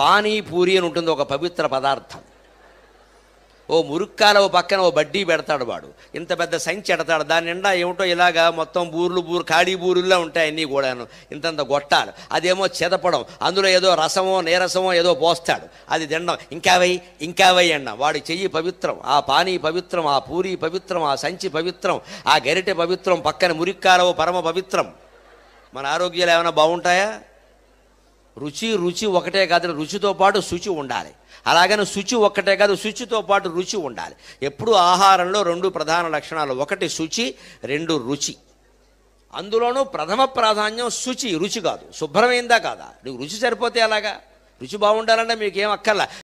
పానీపూరి అని ఉంటుంది ఒక పవిత్ర పదార్థం ఓ మురుక్కాల ఓ పక్కన ఓ బడ్డీ పెడతాడు వాడు ఇంత పెద్ద సంచి ఎడతాడు దాని నిండా ఏమిటో ఇలాగా మొత్తం బూర్లు బూరు ఖాళీ బూరుల్లో ఉంటాయి అన్నీ కూడాను ఇంతంత గొట్టాలు అదేమో చెదపడం అందులో ఏదో రసమో నీరసమో ఏదో పోస్తాడు అది తినడం ఇంకా వై ఇంకా వై అన్న వాడు చెయ్యి పవిత్రం ఆ పానీ పవిత్రం ఆ పూరి పవిత్రం ఆ సంచి పవిత్రం ఆ గరిటె పవిత్రం పక్కన మురిక్కాలవో పరమ పవిత్రం మన ఆరోగ్యాలు ఏమైనా బాగుంటాయా రుచి రుచి ఒకటే కాదు రుచితో పాటు శుచి ఉండాలి అలాగని శుచి ఒక్కటే కాదు శుచితో పాటు రుచి ఉండాలి ఎప్పుడు ఆహారంలో రెండు ప్రధాన లక్షణాలు ఒకటి శుచి రెండు రుచి అందులోనూ ప్రథమ ప్రాధాన్యం శుచి రుచి కాదు శుభ్రమైందా కాదా నీకు రుచి సరిపోతే అలాగా రుచి బాగుండాలంటే మీకేం అక్కర్లా